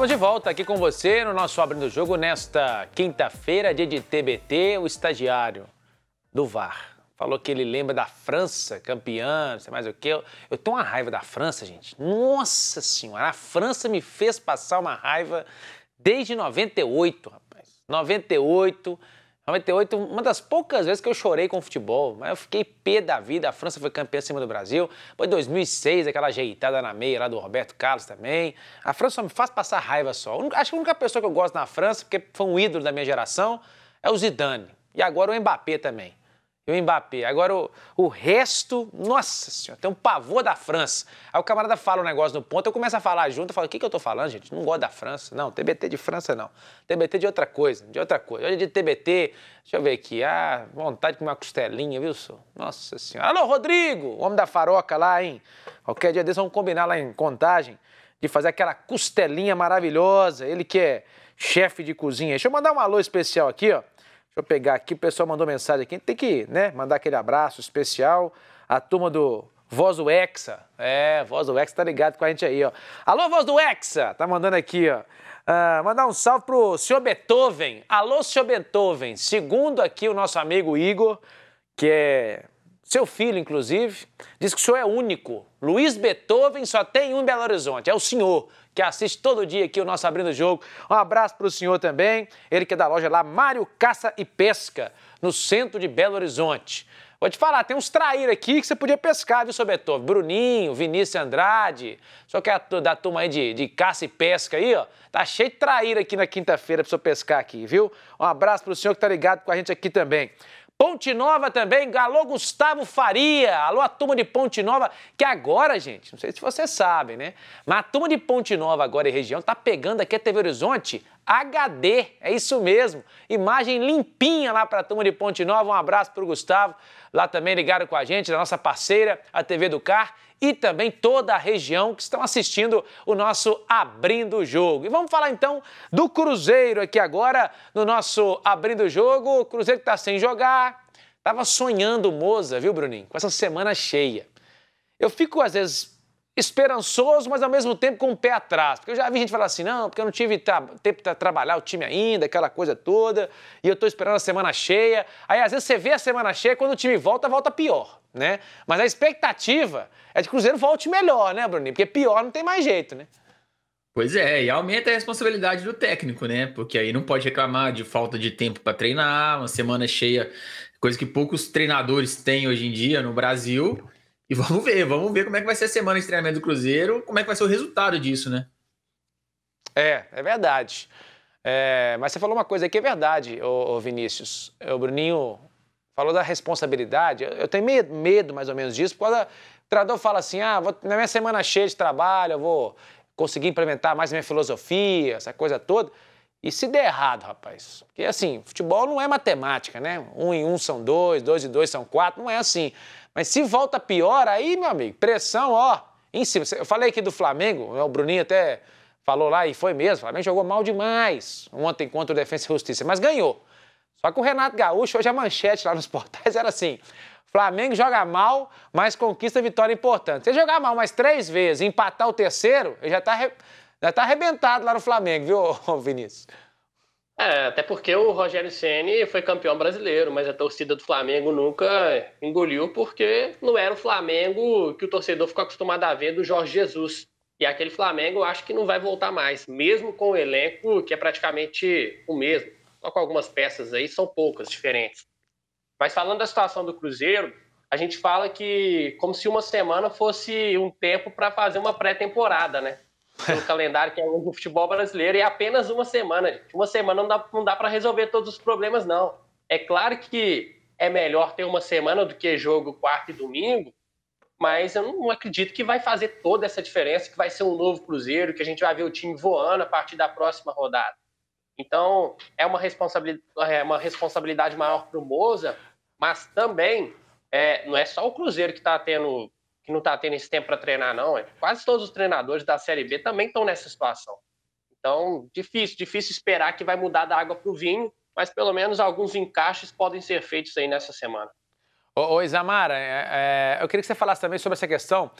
Estamos de volta aqui com você no nosso abrindo do Jogo nesta quinta-feira, dia de TBT, o estagiário do VAR. Falou que ele lembra da França, campeã, não sei mais o quê. Eu, eu tenho uma raiva da França, gente. Nossa Senhora, a França me fez passar uma raiva desde 98, rapaz. 98, 98, uma das poucas vezes que eu chorei com o futebol, mas eu fiquei pé da vida, a França foi campeã acima do Brasil, foi 2006, aquela ajeitada na meia lá do Roberto Carlos também, a França só me faz passar raiva só, acho que a única pessoa que eu gosto na França, porque foi um ídolo da minha geração, é o Zidane, e agora o Mbappé também e o Mbappé. Agora o, o resto, nossa senhora, tem um pavor da França. Aí o camarada fala um negócio no ponto, eu começo a falar junto, eu falo, o que, que eu tô falando, gente? Não gosto da França, não. TBT de França, não. TBT de outra coisa, de outra coisa. Olha de TBT, deixa eu ver aqui. Ah, vontade de comer uma costelinha, viu, senhor? Nossa senhora. Alô, Rodrigo, o homem da faroca lá, hein? Qualquer dia desses vamos combinar lá em contagem de fazer aquela costelinha maravilhosa. Ele que é chefe de cozinha. Deixa eu mandar um alô especial aqui, ó Deixa eu pegar aqui, o pessoal mandou mensagem aqui. Tem que né, mandar aquele abraço especial. A turma do Voz do Hexa. É, Voz do Hexa tá ligado com a gente aí, ó. Alô, Voz do Hexa! Tá mandando aqui, ó. Ah, mandar um salve pro senhor Beethoven. Alô, senhor Beethoven. Segundo aqui o nosso amigo Igor, que é seu filho, inclusive, diz que o senhor é único. Luiz Beethoven só tem um em Belo Horizonte. É o senhor que assiste todo dia aqui o nosso Abrindo o Jogo. Um abraço para o senhor também. Ele que é da loja lá, Mário Caça e Pesca, no centro de Belo Horizonte. Vou te falar, tem uns trair aqui que você podia pescar, viu, seu Beethoven? Bruninho, Vinícius Andrade, só que é a, da turma aí de, de caça e pesca aí, ó. Tá cheio de trair aqui na quinta-feira pra você pescar aqui, viu? Um abraço pro senhor que tá ligado com a gente aqui também. Ponte Nova também, alô Gustavo Faria, alô a turma de Ponte Nova, que agora, gente, não sei se vocês sabem, né? Mas a turma de Ponte Nova agora em região tá pegando aqui a TV Horizonte HD, é isso mesmo. Imagem limpinha lá para a turma de Ponte Nova. Um abraço para o Gustavo, lá também ligaram com a gente, da nossa parceira, a TV do Car e também toda a região que estão assistindo o nosso Abrindo o Jogo. E vamos falar então do Cruzeiro aqui agora, no nosso Abrindo o Jogo. O Cruzeiro que está sem jogar, estava sonhando Moza, viu, Bruninho? Com essa semana cheia. Eu fico, às vezes, esperançoso, mas ao mesmo tempo com o pé atrás. Porque eu já vi gente falar assim, não, porque eu não tive tempo para trabalhar o time ainda, aquela coisa toda, e eu estou esperando a semana cheia. Aí às vezes você vê a semana cheia, quando o time volta, volta pior, né? Mas a expectativa é de que o Cruzeiro volte melhor, né, Bruninho? Porque pior não tem mais jeito, né? Pois é, e aumenta a responsabilidade do técnico, né? Porque aí não pode reclamar de falta de tempo para treinar, uma semana cheia, coisa que poucos treinadores têm hoje em dia no Brasil. E vamos ver, vamos ver como é que vai ser a semana de treinamento do Cruzeiro, como é que vai ser o resultado disso, né? É, é verdade. É, mas você falou uma coisa que é verdade, ô, ô Vinícius. É, o Bruninho falou da responsabilidade. Eu, eu tenho medo, medo, mais ou menos, disso, porque o treinador fala assim: ah, vou, na minha semana cheia de trabalho, eu vou conseguir implementar mais minha filosofia, essa coisa toda. E se der errado, rapaz? Porque assim, futebol não é matemática, né? Um em um são dois, dois e dois são quatro, não é assim. Mas se volta pior, aí, meu amigo, pressão, ó, em cima. Eu falei aqui do Flamengo, o Bruninho até falou lá e foi mesmo. O Flamengo jogou mal demais ontem contra o Defensa e Justiça, mas ganhou. Só que o Renato Gaúcho, hoje a manchete lá nos portais era assim: Flamengo joga mal, mas conquista vitória importante. Se jogar mal mais três vezes, empatar o terceiro, ele já tá, já tá arrebentado lá no Flamengo, viu, Vinícius? É, até porque o Rogério Ceni foi campeão brasileiro, mas a torcida do Flamengo nunca engoliu porque não era o Flamengo que o torcedor ficou acostumado a ver do Jorge Jesus. E aquele Flamengo eu acho que não vai voltar mais, mesmo com o elenco que é praticamente o mesmo. Só com algumas peças aí, são poucas, diferentes. Mas falando da situação do Cruzeiro, a gente fala que como se uma semana fosse um tempo para fazer uma pré-temporada, né? pelo calendário que é o futebol brasileiro, e é apenas uma semana, gente. Uma semana não dá, não dá para resolver todos os problemas, não. É claro que é melhor ter uma semana do que jogo quarta e domingo, mas eu não acredito que vai fazer toda essa diferença, que vai ser um novo Cruzeiro, que a gente vai ver o time voando a partir da próxima rodada. Então, é uma responsabilidade, é uma responsabilidade maior para o Moza, mas também é, não é só o Cruzeiro que está tendo que não está tendo esse tempo para treinar, não. É quase todos os treinadores da Série B também estão nessa situação. Então, difícil, difícil esperar que vai mudar da água para o vinho, mas pelo menos alguns encaixes podem ser feitos aí nessa semana. Ô, ô Isamara, é, é, eu queria que você falasse também sobre essa questão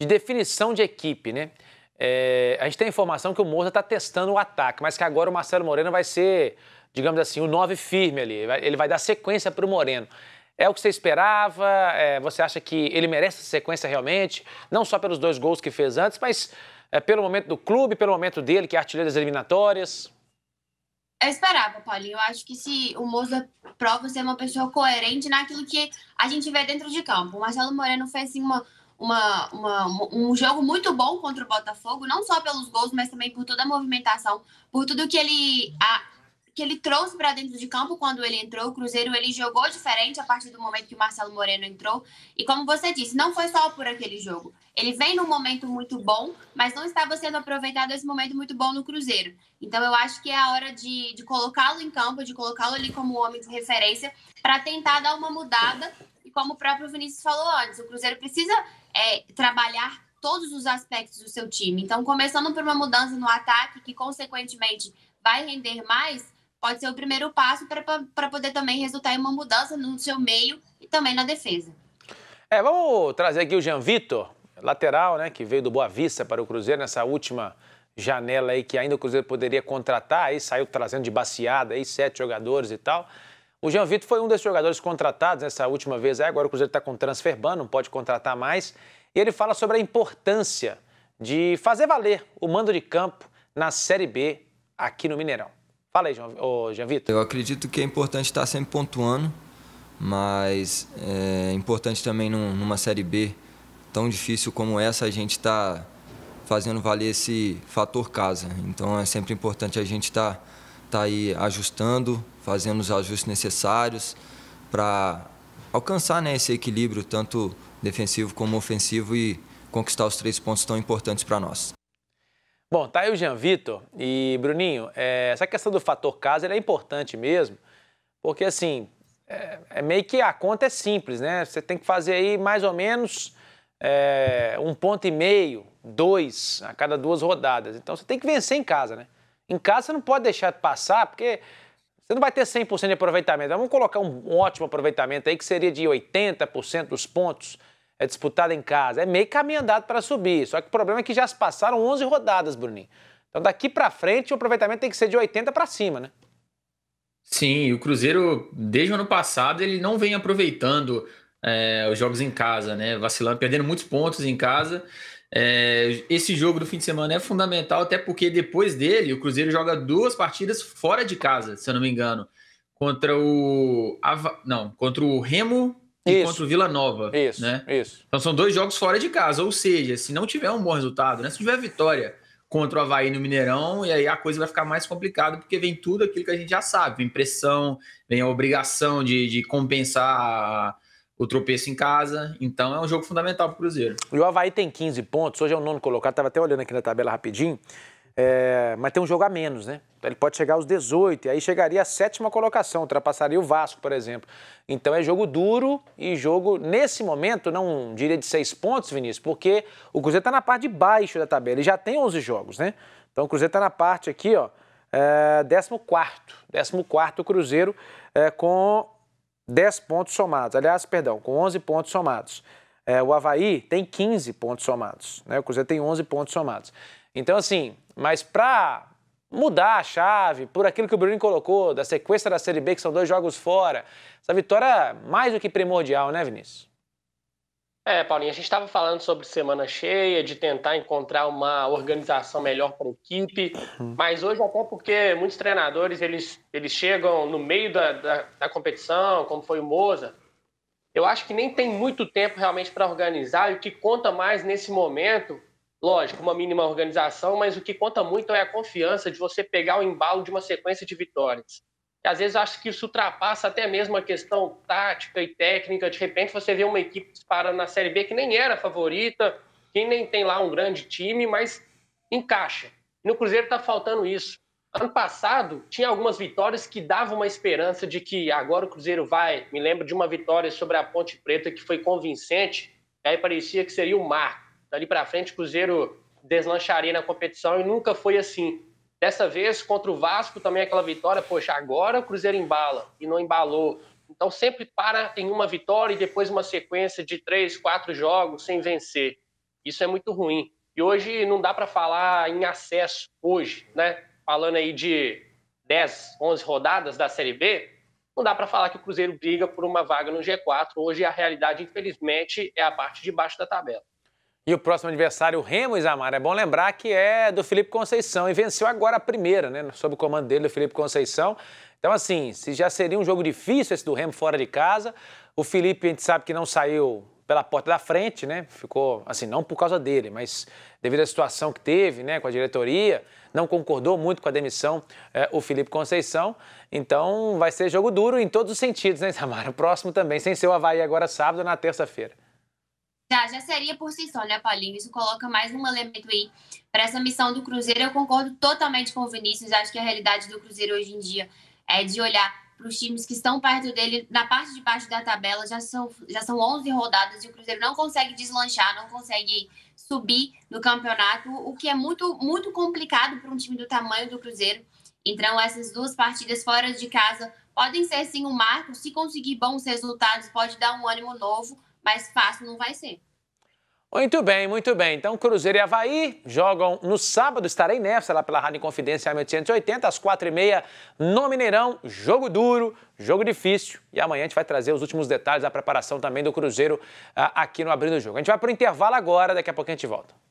de definição de equipe, né? É, a gente tem informação que o Moza está testando o ataque, mas que agora o Marcelo Moreno vai ser, digamos assim, o nove firme ali. Ele vai dar sequência para o Moreno. É o que você esperava? É, você acha que ele merece essa sequência realmente? Não só pelos dois gols que fez antes, mas é, pelo momento do clube, pelo momento dele, que é artilheiro das eliminatórias? Eu esperava, Paulinho. Eu acho que se o Moza prova ser uma pessoa coerente naquilo que a gente vê dentro de campo. O Marcelo Moreno fez assim, uma, uma, uma, um jogo muito bom contra o Botafogo, não só pelos gols, mas também por toda a movimentação, por tudo que ele a, que ele trouxe para dentro de campo quando ele entrou. O Cruzeiro ele jogou diferente a partir do momento que o Marcelo Moreno entrou. E como você disse, não foi só por aquele jogo. Ele vem num momento muito bom, mas não estava sendo aproveitado esse momento muito bom no Cruzeiro. Então eu acho que é a hora de, de colocá-lo em campo, de colocá-lo ali como homem de referência, para tentar dar uma mudada. E como o próprio Vinícius falou antes, o Cruzeiro precisa é, trabalhar todos os aspectos do seu time. Então, começando por uma mudança no ataque, que consequentemente vai render mais, pode ser o primeiro passo para poder também resultar em uma mudança no seu meio e também na defesa. É, vamos trazer aqui o Jean Vitor, lateral, né, que veio do Boa Vista para o Cruzeiro nessa última janela aí que ainda o Cruzeiro poderia contratar, aí saiu trazendo de baseada aí sete jogadores e tal. O Jean Vitor foi um desses jogadores contratados nessa última vez, aí agora o Cruzeiro está com transfer ban, não pode contratar mais. E ele fala sobre a importância de fazer valer o mando de campo na Série B aqui no Mineirão. Fala aí, João, Jean Vitor. Eu acredito que é importante estar sempre pontuando, mas é, é importante também numa Série B tão difícil como essa a gente está fazendo valer esse fator casa. Então é sempre importante a gente estar tá, tá aí ajustando, fazendo os ajustes necessários para alcançar né, esse equilíbrio, tanto defensivo como ofensivo, e conquistar os três pontos tão importantes para nós. Bom, tá aí o Jean Vitor. E, Bruninho, é, essa questão do fator casa é importante mesmo, porque assim, é, é, meio que a conta é simples, né? Você tem que fazer aí mais ou menos é, um ponto e meio, dois a cada duas rodadas. Então você tem que vencer em casa, né? Em casa você não pode deixar de passar, porque você não vai ter 100% de aproveitamento. Vamos colocar um, um ótimo aproveitamento aí, que seria de 80% dos pontos é disputada em casa. É meio caminho andado para subir. Só que o problema é que já se passaram 11 rodadas, Bruninho. Então daqui para frente o aproveitamento tem que ser de 80 para cima, né? Sim, o Cruzeiro, desde o ano passado, ele não vem aproveitando é, os jogos em casa, né? Vacilando, perdendo muitos pontos em casa. É, esse jogo do fim de semana é fundamental, até porque depois dele o Cruzeiro joga duas partidas fora de casa, se eu não me engano. Contra o. Não, contra o Remo isso. contra o Vila Nova. Isso, né? isso. Então são dois jogos fora de casa. Ou seja, se não tiver um bom resultado, né? Se tiver vitória contra o Havaí no Mineirão, e aí a coisa vai ficar mais complicada, porque vem tudo aquilo que a gente já sabe. Vem pressão, vem a obrigação de, de compensar o tropeço em casa. Então é um jogo fundamental para o Cruzeiro. E o Havaí tem 15 pontos, hoje é o nono colocado, estava até olhando aqui na tabela rapidinho. É, mas tem um jogo a menos, né? Então ele pode chegar aos 18 e aí chegaria à sétima colocação, ultrapassaria o Vasco, por exemplo. Então é jogo duro e jogo, nesse momento, não diria de seis pontos, Vinícius, porque o Cruzeiro está na parte de baixo da tabela e já tem 11 jogos, né? Então o Cruzeiro está na parte aqui, ó, é, 14. 14 o Cruzeiro é, com 10 pontos somados. Aliás, perdão, com 11 pontos somados. É, o Havaí tem 15 pontos somados, né? O Cruzeiro tem 11 pontos somados. Então, assim, mas para mudar a chave, por aquilo que o Bruno colocou, da sequência da Série B, que são dois jogos fora, essa vitória é mais do que primordial, né, Vinícius? É, Paulinho, a gente estava falando sobre semana cheia, de tentar encontrar uma organização melhor para a equipe, mas hoje até porque muitos treinadores eles, eles chegam no meio da, da, da competição, como foi o Moza, eu acho que nem tem muito tempo realmente para organizar e o que conta mais nesse momento Lógico, uma mínima organização, mas o que conta muito é a confiança de você pegar o embalo de uma sequência de vitórias. E, às vezes acho que isso ultrapassa até mesmo a questão tática e técnica. De repente você vê uma equipe disparando na Série B que nem era favorita, que nem tem lá um grande time, mas encaixa. no Cruzeiro está faltando isso. Ano passado, tinha algumas vitórias que davam uma esperança de que agora o Cruzeiro vai. Me lembro de uma vitória sobre a Ponte Preta que foi convincente, aí parecia que seria o marco. Dali para frente, o Cruzeiro deslancharia na competição e nunca foi assim. Dessa vez, contra o Vasco, também aquela vitória, poxa, agora o Cruzeiro embala e não embalou. Então sempre para em uma vitória e depois uma sequência de três, quatro jogos sem vencer. Isso é muito ruim. E hoje não dá para falar em acesso, hoje, né? Falando aí de 10, 11 rodadas da Série B, não dá para falar que o Cruzeiro briga por uma vaga no G4. Hoje a realidade, infelizmente, é a parte de baixo da tabela. E o próximo adversário, o Remo Isamara, é bom lembrar que é do Felipe Conceição e venceu agora a primeira, né? Sob o comando dele, do Felipe Conceição. Então, assim, se já seria um jogo difícil esse do Remo fora de casa, o Felipe a gente sabe que não saiu pela porta da frente, né? Ficou, assim, não por causa dele, mas devido à situação que teve, né, com a diretoria, não concordou muito com a demissão é, o Felipe Conceição. Então, vai ser jogo duro em todos os sentidos, né, Isamara? O próximo também, sem ser o Havaí agora sábado, na terça-feira. Já, já seria por si só, né, Paulinho? Isso coloca mais um elemento aí para essa missão do Cruzeiro. Eu concordo totalmente com o Vinícius. Acho que a realidade do Cruzeiro hoje em dia é de olhar para os times que estão perto dele, na parte de baixo da tabela. Já são, já são 11 rodadas e o Cruzeiro não consegue deslanchar, não consegue subir no campeonato, o que é muito, muito complicado para um time do tamanho do Cruzeiro. Então, essas duas partidas fora de casa podem ser sim um marco. Se conseguir bons resultados, pode dar um ânimo novo mas fácil não vai ser. Muito bem, muito bem. Então, Cruzeiro e Havaí jogam no sábado, estarei nessa lá pela Rádio Confidência 1880, às 4h30, no Mineirão. Jogo duro, jogo difícil. E amanhã a gente vai trazer os últimos detalhes da preparação também do Cruzeiro ah, aqui no Abrindo o Jogo. A gente vai para o intervalo agora, daqui a pouco a gente volta.